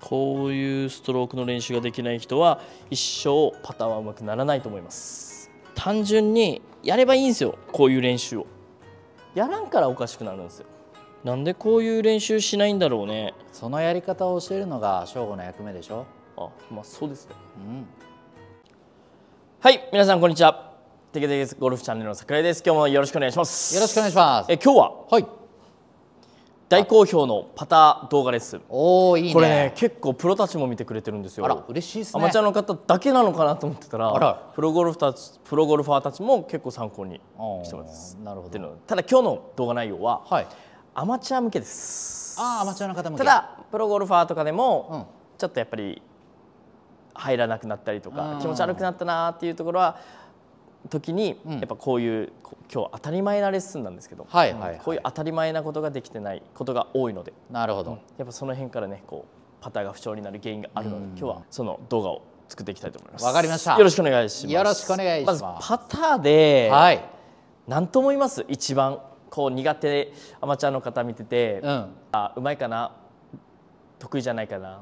こういうストロークの練習ができない人は一生パターンは上手くならないと思います単純にやればいいんですよこういう練習をやらんからおかしくなるんですよなんでこういう練習しないんだろうねそのやり方を教えるのが省吾の役目でしょあまあそうですね、うん、はい皆さんこんにちはテケテケゴルフチャンネルの桜井です今日もよろしくお願いしますよろしくお願いしますえ今日ははい大好評のパター動画レッスンおいい、ね、これね結構プロたちも見てくれてるんですよあら嬉しいですねアマチュアの方だけなのかなと思ってたらあらプロゴルフたちプロゴルファーたちも結構参考にしてますなるほどただ今日の動画内容は、はい、アマチュア向けですああアマチュアの方向けただプロゴルファーとかでも、うん、ちょっとやっぱり入らなくなったりとか気持ち悪くなったなっていうところは時に、やっぱこういう今日当たり前なレッスンなんですけど、はいはい、はい、こういう当たり前なことができてないことが多いのでなるほど、やっぱその辺からねこうパターが不調になる原因があるので、今日はその動画を作っていきたいと思いますわかりましたよろしくお願いしますよろしくお願いします、ま、パターで、はい、なんと思います一番こう苦手アマチュアの方見てて、うん、あうまいかな得意じゃないかな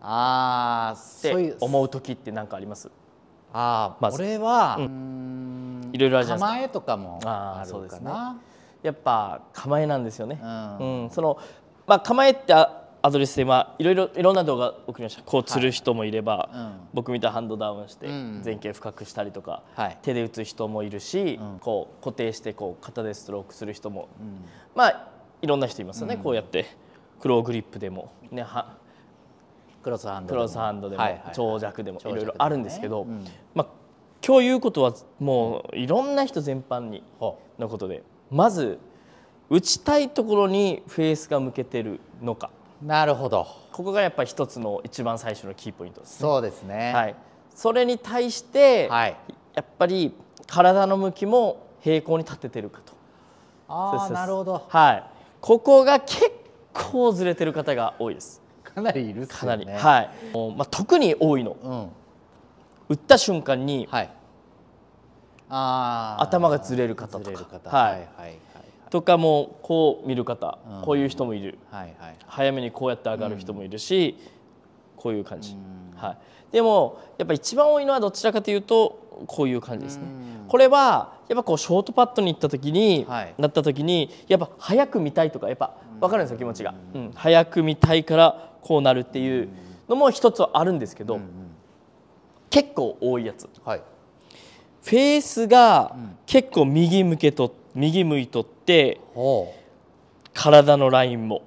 あって思う時って何かありますああ、ま、これは、いろいろあるじゃないですか構えとかもあるかな、ね、やっぱ構えなんですよね、うんうん、その、まあ、構えってアドレスで、まあ、いろいろいろんな動画送りましたこう釣る人もいれば、はいうん、僕みたいハンドダウンして前傾深くしたりとか、うん、手で打つ人もいるし、うん、こう固定してこう肩でストロークする人も、うん、まあいろんな人いますよね、こうやってクローグリップでも、ね、はクロスハンドでも長尺でもいろいろあるんですけど、ねうん、まあ、今日言うことはもういろんな人全般にのことでまず打ちたいところにフェースが向けてるのかなるほどここがやっぱり一つの一番最初のキーポイントですね。そうですね、はい、それに対して、はい、やっぱり体の向きも平行に立ててるかと。あなるほど、はい、ここが結構ずれてる方が多いです。かなりいる、ね、かなりはい、まあ、特に多いの、うん、打った瞬間に、はい、あ頭がずれる方とかはい、はいはいとかもこう見る方、うん、こういう人もいる、はいはい、早めにこうやって上がる人もいるし、うん、こういう感じ、はい、でもやっぱ一番多いのはどちらかというとこういう感じですね。これはやっぱこうショートパットに行った時に、はい、なった時にやっぱ早く見たいとかやっぱ分かるんですよ気持ちが、うん、早く見たいからこうなるっていうのも一つあるんですけど、うんうん、結構多いやつ、はい、フェースが結構右向けと右向いとって、体のラインも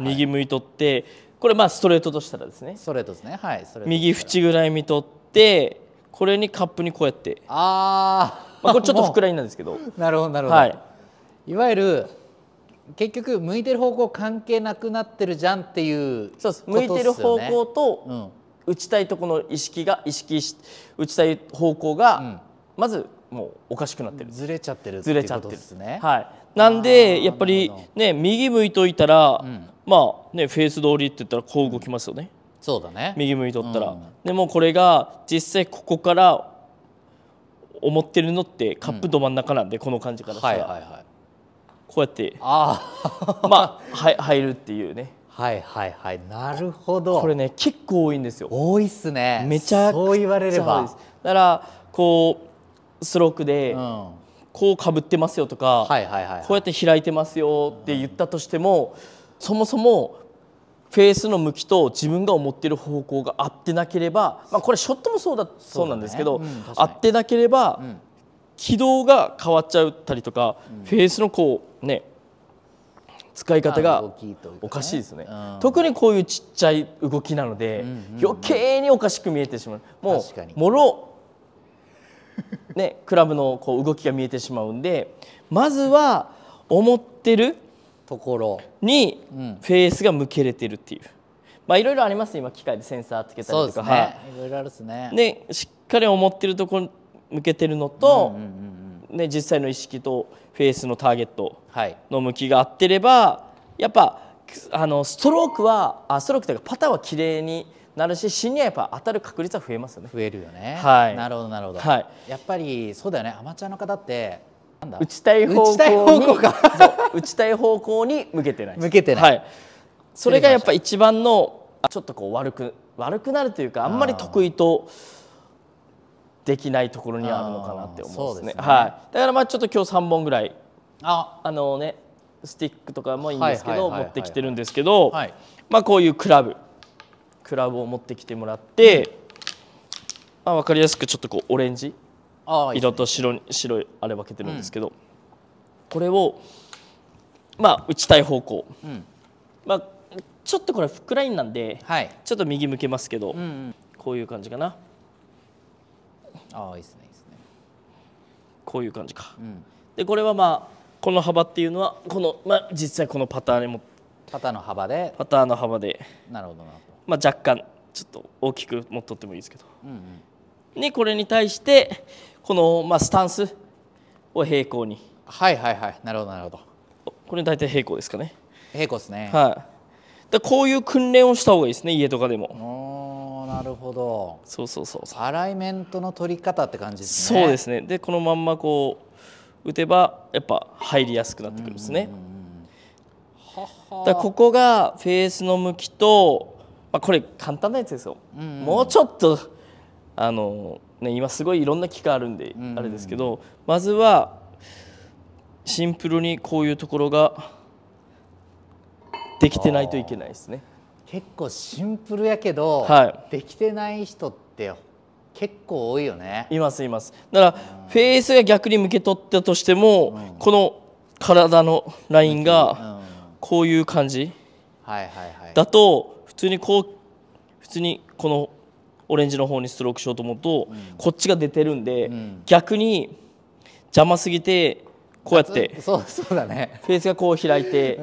右向いとって、はいはい、これまあストレートとしたらですねストレートですね、はい、右縁ぐらい見とってこれにカップにこうやってあ、まあ、これちょっと膨らみなんですけど なるほどなるほど、はい、いわゆる結局向いてる方向関係なくなってるじゃんっていう、そうです向いてる方向と打ちたいとこの意識が意識し打ちたい方向が、まずもうおかしくなってるずれちゃってるずれちゃってるですねはいなんでやっぱりね右向いといたら、うん、まあねフェース通りって言ったらこう動きますよね、うん、そうだね右向いとったら、うん、でもこれが実際ここから思ってるのってカップど真ん中なんで、この感じからしたら、はいはいはいこうやってあまあは入るっていうねはいはいはいなるほどこれね結構多いんですよ多いっすねめちゃそう言われればだからこうスロークで、うん、こうかぶってますよとか、はいはいはい、はい、こうやって開いてますよって言ったとしても、うん、そもそもフェースの向きと自分が思ってる方向が合ってなければ、まあ、これショットもそうだそうなんですけど、ねうん、合ってなければ、軌道が変わっちゃったりとか、フェースのこうね使い方がおかしいですね、特にこういうちっちゃい動きなので、うんうん、余計におかしく見えてしまうもうもろ、ね、クラブのこう動きが見えてしまうんでまずは思ってるところにフェースが向けれてるっていう。まあいろいろあります今機械でセンサーつけたりとか、ねはいろいろあるですね。でしっかり思ってるところ向けてるのと、うんうんうんね、実際の意識とフェースのターゲットの向きが合ってれば、やっぱあのストロークはあストロークというかパターは綺麗になるし芯にはやっぱ当たる確率は増えますよね増えるよね、はい、なるほどなるほど、はい、やっぱりそうだよねアマチュアの方って打ちたい方向に 打ちたい方向に向けてない向けてない、はい、それがやっぱ一番のちょっとこう悪く悪くなるというかあんまり得意とできないところにあるのかなって思うんですね。すねはい、だからまあちょっと今日3本ぐらいああの、ね、スティックとかもいいんですけど持ってきてるんですけど、はい、まあ、こういうクラブクラブを持ってきてもらって、うん、まあ、分かりやすくちょっとこうオレンジ色と白に白いあれ分けてるんですけど、うん、これを、まあ、打ちたい方向、うん、まあ、ちょっとこれフックラインなんで、はい、ちょっと右向けますけど、うんうん、こういう感じかな。ああいいですねいいですねこういう感じか、うん、でこれはまあこの幅っていうのはこの、まあ、実際このパターンにもパターンの幅でパターンの幅でなるほどまあ、若干ちょっと大きく持っとってもいいですけど、うんうん、これに対してこの、まあ、スタンスを平行にはいはいはいなるほどなるほどこれ大体平行ですかね平行ですねはい、あ、こういう訓練をした方がいいですね家とかでもなるほどそうそうそうアライメントの取り方って感じですねそうですねでこのまんまこう打てばやっぱ入りやすくなってくるんですね、だここがフェースの向きと、まあ、これ簡単なやつですよ、うんうん、もうちょっとあの、ね、今すごいいろんな機械あるんで、うんうん、あれですけどまずはシンプルにこういうところができてないといけないですね。結構シンプルやけど、はい、できてない人って結構多いよねいますいますだからフェースが逆に向け取ったとしても、うん、この体のラインがこういう感じだと普通にこう普通にこのオレンジの方にストロークしようと思うと、うん、こっちが出てるんで、うん、逆に邪魔すぎてこうやってそうそうだねフェースがこう開いて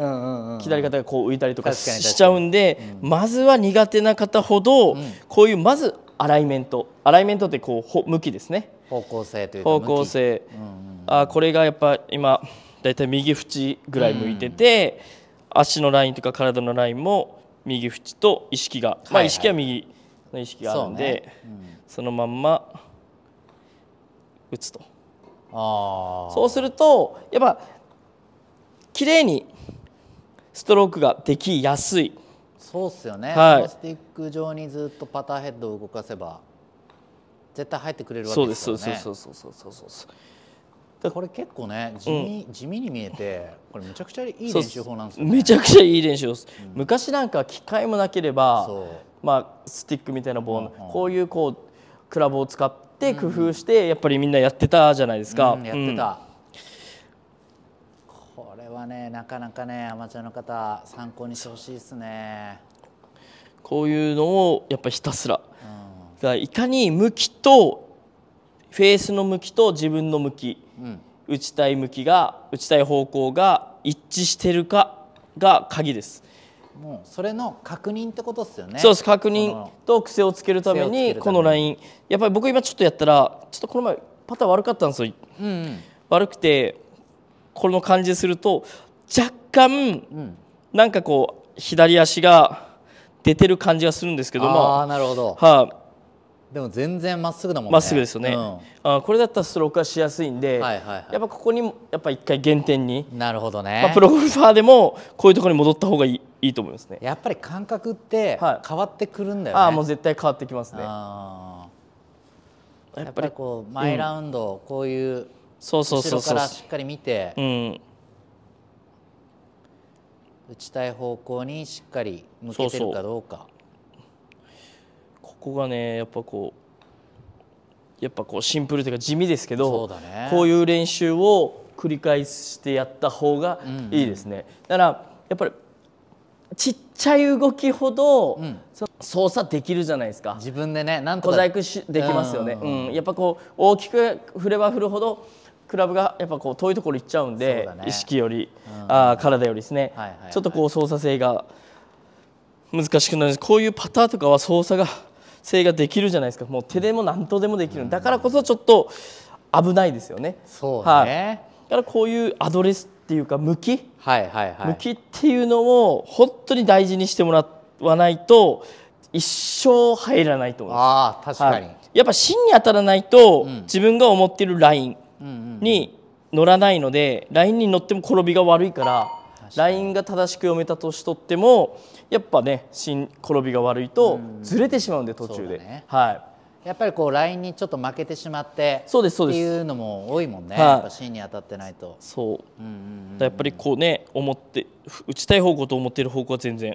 左肩がこう浮いたりとかしちゃうんで、まずは苦手な方ほど、こういうまずアライメントアライメントってこう向きですね方向性という方向性、あこれがやっぱ今だいたい右縁ぐらい向いてて、足のラインとか体のラインも右縁と意識が、まあ意識は右の意識があるんでそ,、のまんま打つと。そうするとやっぱ綺麗にストロークができやすいそうっすよね、はい、スティック上にずっとパターヘッドを動かせば絶対入ってくれるわけですよねそうですそうそうそうそうそうこれ結構ね地味うん、地味に見えてこれめちゃくちゃいい練習法なんですよ、ね、めちゃくちゃいい練習法です、うん、昔なんか機械もなければまあスティックみたいな棒、うんうん、こういうこうクラブを使ってって工夫してやっぱりみんなやってたじゃないですか。うん、やってた、うん、これはねなかなかねアマチュアの方参考にしてほしいですね。こういうのをやっぱひたすら、うん、いかに向きとフェースの向きと自分の向き、うん、打ちたい向きが打ちたい方向が一致してるかが鍵です。もうそれの確認ってことですよねそうです確認と癖をつけるためにこのラインやっぱり僕今ちょっとやったらちょっとこの前パター悪かったんですよ、うんうん、悪くてこの感じすると若干、うん、なんかこう左足が出てる感じがするんですけどもあなるほど、はあでも全然まっすぐだもんねまっすぐですよね、うん、あこれだったらストロークはしやすいんで、はいはいはい、やっぱここにやっぱ一回原点になるほどね、まあ、プロゴルファーでもこういうところに戻った方がいいいいと思いますねやっぱり感覚って変わってくるんだよね、はい、ああもう絶対変わってきますねやっぱりこう前ラウンドこういう、うん、後ろからしっかり見て、うん、打ちたい方向にしっかり向けてるかどうかこがねやっぱこうやっぱこうシンプルというか地味ですけど、ね、こういう練習を繰り返してやった方がいいですね。うんうん、だからやっぱりちっちゃい動きほど、うん、操作できるじゃないですか自分でねなんとか小細工できますよね、うん、うん、やっぱこう大きく振れば振るほどクラブがやっぱこう遠いところ行っちゃうんで、ね、意識より、うん、あ体よりですね、はいはいはいちょっとこう操作性が難しくなるんですこういうパターンとかは操作が性ができるじゃないですかもう手でも何とでもできる、うん、だからこそちょっと危ないですよね。そうね、はい、だからこういうアドレスっていうか向き、はいはいはい、向きっていうのを本当に大事にしてもらわないと一生入らないと思います。あ確かに、はい、やっぱ芯に当たらないと、自分が思っているラインに乗らないので、ラインに乗っても転びが悪いからラインが正しく読めた年とってもやっぱね芯転びが悪いとずれてしまうんで途中で、ね、はいやっぱりこうラインにちょっと負けてしまってそうですそうですっていうのも多いもんね、はい、やっぱ芯に当たってないとそう,、うんうんうん、やっぱりこうね思って打ちたい方向と思っている方向は全然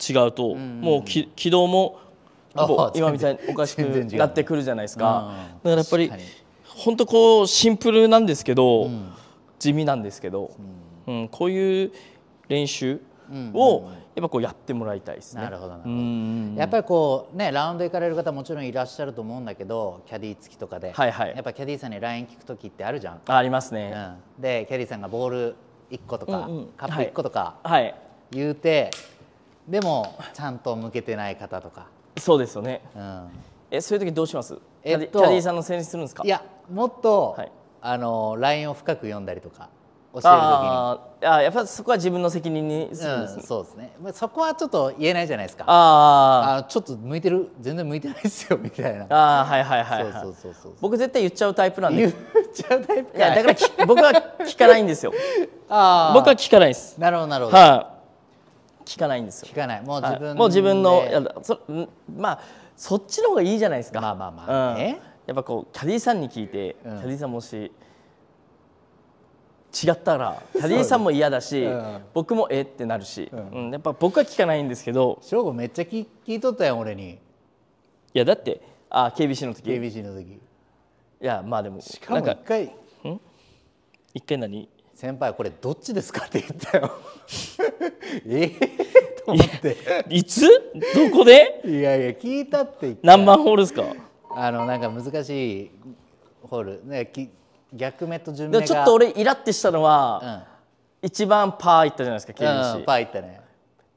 違うと、うんうん、もうき軌道も今みたいにおかしくなってくるじゃないですか、うん、だからやっぱり本当こうシンプルなんですけど、うん、地味なんですけど、うん、うん、こういう練習を、やっぱこうやってもらいたいですね。なるほどなるほどやっぱりこうねラウンド行かれる方もちろんいらっしゃると思うんだけどキャディー付きとかで、はいはい、やっぱキャディーさんにライン聞く時ってあるじゃんありますね、うん、でキャディーさんがボール一個とか、うんうん、カップ一個とかはい。言うて、はいでもちゃんと向けてない方とかそうですよね、うん、えそういう時どうします、えっと、キャディーさんのせいにするんですかいやもっと、はい、あのラインを深く読んだりとか教えるにああやっぱそこは自分の責任にするんです、ねうん、そうですね、まあ、そこはちょっと言えないじゃないですかああちょっと向いてる全然向いてないですよみたいなああはいはいはい、はい、そうそうそうそう僕絶対言っちゃうタイプなんで言っちゃうタイプいやだから僕は聞かないんですよ ああ僕は聞かないですなるほどなるほど、はあ聞かないんですよ。聞かない。もう自分、はい、もう自分のやそまあそっちの方がいいじゃないですか。まあまあまあ、ねうん、やっぱこうキャディーさんに聞いて、うん、キャディーさんもし違ったらキャディーさんも嫌だし、うん、僕もえってなるし、うん、やっぱ僕は聞かないんですけど省吾めっちゃ聞聞いとったやん俺にいやだってあ KBC の時 KBC の時いやまあでもしかも一回一回何先輩これどっちですかって言ったよ ええー、と思っていつどこでいやいや聞いたって言った何番ホールですかあのなんか難しいホールねき逆目と順目がちょっと俺イラってしたのは、うん、一番パーいったじゃないですか、うん、パーいったね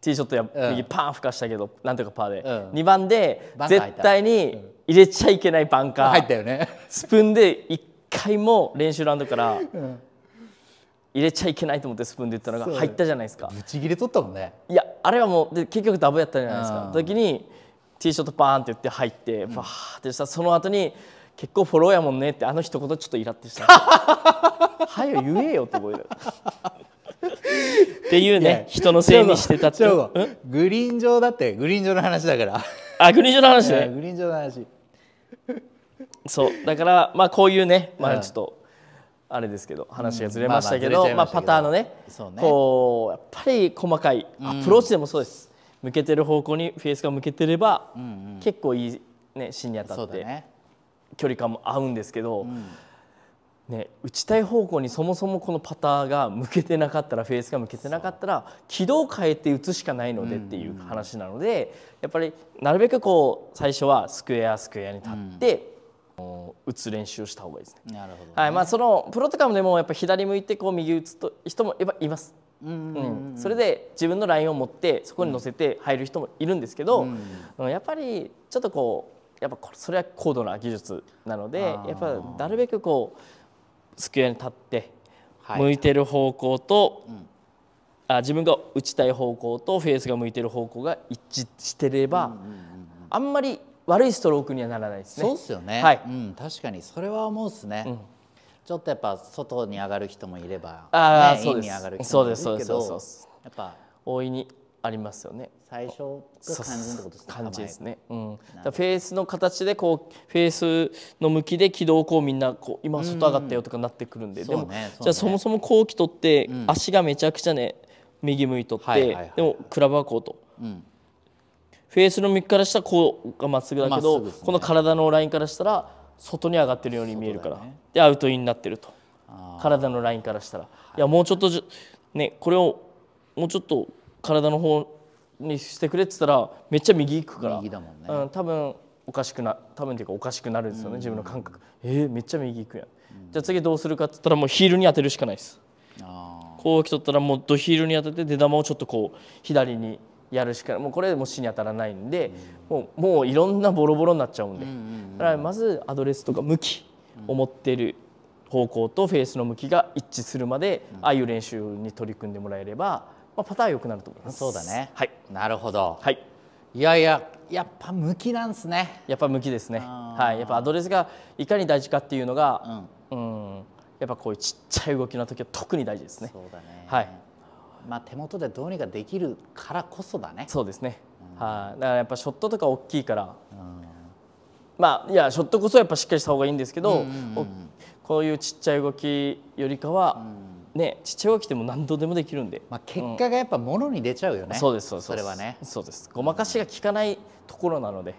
ティーショットや、右パンふかしたけどなんとかパーで、うん、2番で絶対に入れちゃいけないバンカー入ったよねスプーンで1回も練習ラウンドから、入れちゃいけないと思ってスプーンで言ったのが入ったじゃないですかぶち切れとったもんねいやあれはもうで結局ダブやったじゃないですか、うん、時にティーショットパーンって言って入ってバーってした、その後に結構フォローやもんねってあの一言ちょっとイラってした はよ言えよって覚えるっていうね人のせいにしてたってグリーン上だってグリーン上の話だからあグリーン上の話ねグリーン上の話そうだからまあこういうねまあちょっと、あれですけど話がずれましたけど、まあパターンのね、ね、こうやっぱり細かいアプローチでもそうです、うん、向けてる方向にフェースが向けてれば、うんうん、結構いい、ね、芯に当たって、ね、距離感も合うんですけど、ね、打ちたい方向にそもそもこのパターが向けてなかったらフェースが向けてなかったら軌道を変えて打つしかないのでっていう話なので、やっぱりなるべくこう最初はスクエアスクエアに立って、打つ練習をした方がいいですね。なるほど、ね、はいまあ、そのプロとかもでもやっぱ左向いてこう右打つと人もやっぱいます。うん、うん、それで自分のラインを持ってそこに乗せて入る人もいるんですけど、うん、やっぱりちょっとこうやっぱそれは高度な技術なのでやっぱなるべくこう机に立って、向いてる方向と、うん、あ自分が打ちたい方向とフェースが向いてる方向が一致してれば、うんうんうんうん、あんまり悪いストロークにはならないですね。そうっすよね、はいうん、確かにそれは思うっすね、うん、ちょっとやっぱ外に上がる人もいれば、ね、あそうですそうですそうですそうですやっぱ大いにありますよね。最初が肝心ってことです感じですね、うん、だフェースの形でこうフェースの向きで軌道をこうみんなこう今外上がったよとかなってくるんで、うんでも、ねね、じゃあそもそも後期取って足がめちゃくちゃね、右向いとって、はいはいはいはい、でもクラブはこうと。うんフェースの右からしたらこうがまっすぐだけど、ね、この体のラインからしたら外に上がってるように見えるから、ね、でアウトインになってると体のラインからしたら、はい、いやもうちょっとねこれをもうちょっと体の方にしてくれって言ったらめっちゃ右行くから右だもんね、うん、多分おかしくな多分ていうかおかしくなるんですよね、自分の感覚えー、めっちゃ右行くやん、じゃあ次どうするかって言ったらもうヒールに当てるしかないですこう来とったらもうドヒールに当てて出玉をちょっとこう左にやるしかもうこれも死に当たらないんで、うん、もうもういろんなボロボロになっちゃうんで、うんうんうん、だからまずアドレスとか向き思っている方向とフェースの向きが一致するまで、ああいう練習に取り組んでもらえればまあ、パターン良くなると思いますそうだね、はい、なるほど、はい、いやいややっぱ向きなんですねやっぱ向きですねはいやっぱアドレスがいかに大事かっていうのが、うん、うんやっぱこういうちっちゃい動きの時は特に大事ですねそうだねはいまあ手元でどうにかできるからこそだねそうですね、うん、はいだからやっぱショットとか大きいから、うん、まあいやショットこそやっぱしっかりした方がいいんですけど、うんうんうん、こういうちっちゃい動きよりかは、うんねちっちゃい起きても何度でもできるんで、まあ、結果がやっぱものに出ちゃうよね、うん、そうですそうですそれはねそうですごまかしが効かないところなので、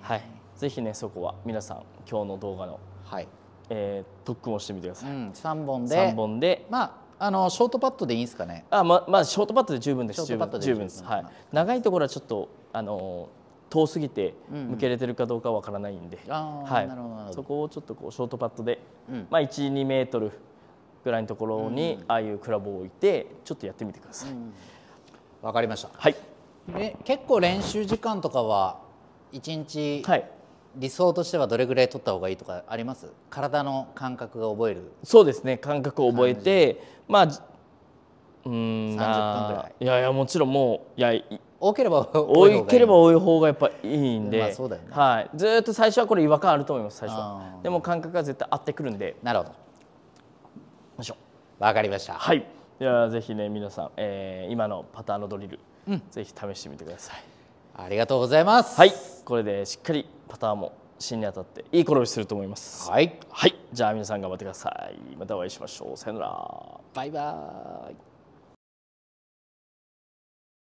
はい、ぜひねそこは皆さん今日の動画の、はいえー、特訓をしてみてください、うん、3本で3本でまああのショートパットでいいんですかねあ、ままあ、ショートパットで十分です十分です、はい、長いところはちょっとあの遠すぎて向けれてるかどうかわからないんで、うんうん、はい、そこをちょっとこうショートパットで、うん、まあ、12メートルぐらいのところにああいうクラブを置いてちょっとやってみてください。わ、うん、かりました、はい、で結構練習時間とかは1日、はい、理想としてはどれぐらい取った方がいいとかあります体の感覚が覚えるそうですね感覚を覚えてまあうん30分ぐらいいやいやもちろんもういや多ければ多いければ多い方がやっぱいいんで、まあね、はい、ずっと最初はこれ違和感あると思います最初はでも感覚が絶対合ってくるんでなるほどわかりましたはいではぜひね皆さん、えー、今のパターンのドリル、うん、ぜひ試してみてくださいありがとうございますはいこれでしっかりパターンも芯に当たっていい転びすると思いますはい、はい、じゃあ皆さん頑張ってくださいまたお会いしましょうさよならバイバイ